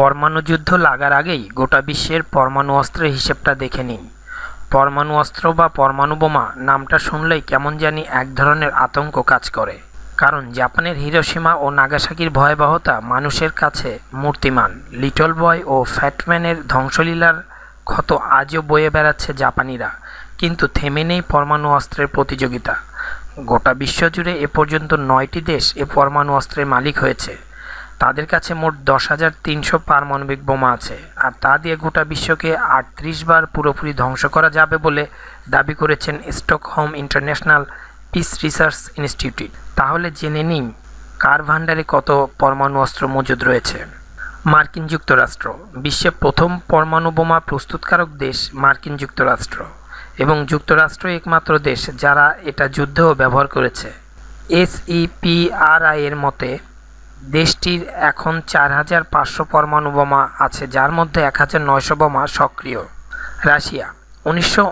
পরমাণু যুদ্ধ লাগার আগেই গোটা বিশ্বের পরমাণু অস্ত্রের হিসেবটা দেখে নিন পরমাণু অস্ত্র বা পরমাণু বোমা নামটা শুনলেই কেমন জানি এক ধরনের আতঙ্ক কাজ করে কারণ জাপানের হিরোসীমা ও নাগাসাকির ভয়াবহতা মানুষের কাছে মূর্তিমান লিটল বয় ও ফ্যাটম্যানের ধ্বংসলীলার ক্ষত আজও বয়ে বেড়াচ্ছে জাপানিরা কিন্তু থেমে নেই পরমাণু অস্ত্রের প্রতিযোগিতা গোটা বিশ্বজুড়ে এ পর্যন্ত নয়টি দেশ এ পরমাণু অস্ত্রের মালিক হয়েছে তাদের কাছে মোট দশ হাজার তিনশো পারমাণবিক বোমা আছে আর তা দিয়ে গোটা বিশ্বকে আটত্রিশ বার পুরোপুরি ধ্বংস করা যাবে বলে দাবি করেছেন Stockholm International Peace Research Institute তাহলে জেনে নিন কার ভাণ্ডারে কত পরমাণু অস্ত্র মজুদ রয়েছে মার্কিন যুক্তরাষ্ট্র বিশ্বে প্রথম পরমাণু বোমা প্রস্তুতকারক দেশ মার্কিন যুক্তরাষ্ট্র এবং যুক্তরাষ্ট্র একমাত্র দেশ যারা এটা যুদ্ধেও ব্যবহার করেছে এসইপিআরআই এর মতে দেশটির এখন চার হাজার পাঁচশো পরমাণু বোমা আছে যার মধ্যে এক হাজার নয়শো বোমা সক্রিয় রাশিয়া উনিশশো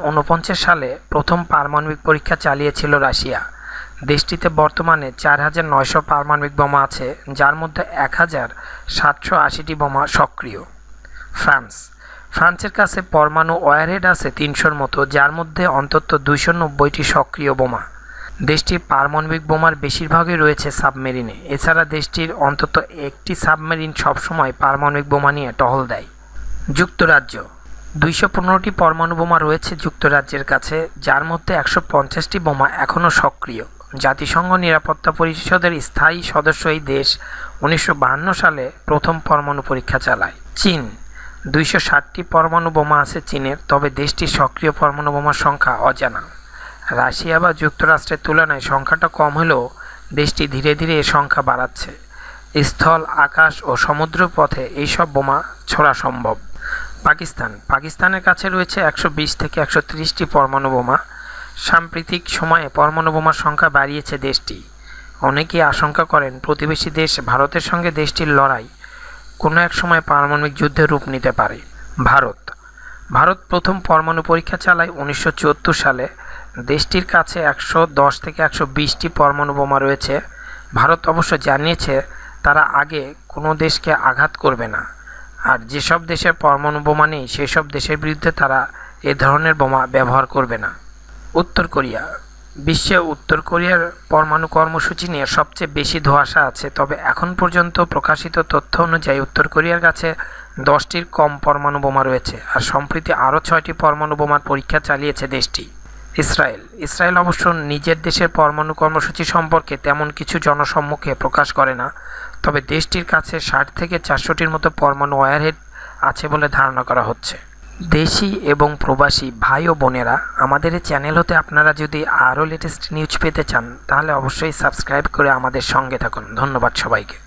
সালে প্রথম পারমাণবিক পরীক্ষা চালিয়েছিল রাশিয়া দেশটিতে বর্তমানে চার হাজার নয়শো পারমাণবিক বোমা আছে যার মধ্যে এক হাজার সাতশো আশিটি বোমা সক্রিয় ফ্রান্স ফ্রান্সের কাছে পরমাণু ওয়ারহেড আছে তিনশোর মতো যার মধ্যে অন্তত দুইশো নব্বইটি সক্রিয় বোমা দেশটির পারমাণবিক বোমার বেশিরভাগই রয়েছে সাবমেরিনে এছাড়া দেশটির অন্তত একটি সাবমেরিন সবসময় পারমাণবিক বোমা নিয়ে টহল দেয় যুক্তরাজ্য দুইশো পনেরোটি পরমাণু বোমা রয়েছে যুক্তরাজ্যের কাছে যার মধ্যে একশো পঞ্চাশটি বোমা এখনও সক্রিয় জাতিসংঘ নিরাপত্তা পরিষদের স্থায়ী সদস্য এই দেশ উনিশশো সালে প্রথম পরমাণু পরীক্ষা চালায় চীন দুইশো ষাটটি পরমাণু বোমা আছে চীনের তবে দেশটির সক্রিয় পরমাণু বোমার সংখ্যা অজানা রাশিয়া বা যুক্তরাষ্ট্রের তুলনায় সংখ্যাটা কম হলেও দেশটি ধীরে ধীরে এ সংখ্যা বাড়াচ্ছে স্থল আকাশ ও সমুদ্র পথে এইসব বোমা ছোড়া সম্ভব পাকিস্তান পাকিস্তানের কাছে রয়েছে একশো থেকে একশো ত্রিশটি পরমাণু বোমা সাম্প্রতিক সময়ে পরমাণু বোমার সংখ্যা বাড়িয়েছে দেশটি অনেকেই আশঙ্কা করেন প্রতিবেশী দেশ ভারতের সঙ্গে দেশটির লড়াই কোনো এক সময় পারমাণবিক যুদ্ধে রূপ নিতে পারে ভারত ভারত প্রথম পরমাণু পরীক্ষা চালায় উনিশশো সালে দেশটির কাছে একশো দশ থেকে একশো বিশটি পরমাণু বোমা রয়েছে ভারত অবশ্য জানিয়েছে তারা আগে কোনো দেশকে আঘাত করবে না আর যেসব দেশের পরমাণু বোমা নেই সেসব দেশের বিরুদ্ধে তারা এ ধরনের বোমা ব্যবহার করবে না উত্তর কোরিয়া বিশ্বে উত্তর কোরিয়ার পরমাণু কর্মসূচি নিয়ে সবচেয়ে বেশি ধোয়াশা আছে তবে এখন পর্যন্ত প্রকাশিত তথ্য অনুযায়ী উত্তর কোরিয়ার কাছে দশটির কম পরমাণু বোমা রয়েছে আর সম্প্রতি আরও ছয়টি পরমাণু বোমার পরীক্ষা চালিয়েছে দেশটি ইসরায়েল ইসরায়েল অবশ্য নিজের দেশের পরমাণু কর্মসূচি সম্পর্কে তেমন কিছু জনসম্মুখে প্রকাশ করে না তবে দেশটির কাছে ষাট থেকে চারশোটির মতো পরমাণু ওয়ারহেড আছে বলে ধারণা করা হচ্ছে দেশি এবং প্রবাসী ভাই ও বোনেরা আমাদের এই চ্যানেল হতে আপনারা যদি আরও লেটেস্ট নিউজ পেতে চান তাহলে অবশ্যই সাবস্ক্রাইব করে আমাদের সঙ্গে থাকুন ধন্যবাদ সবাইকে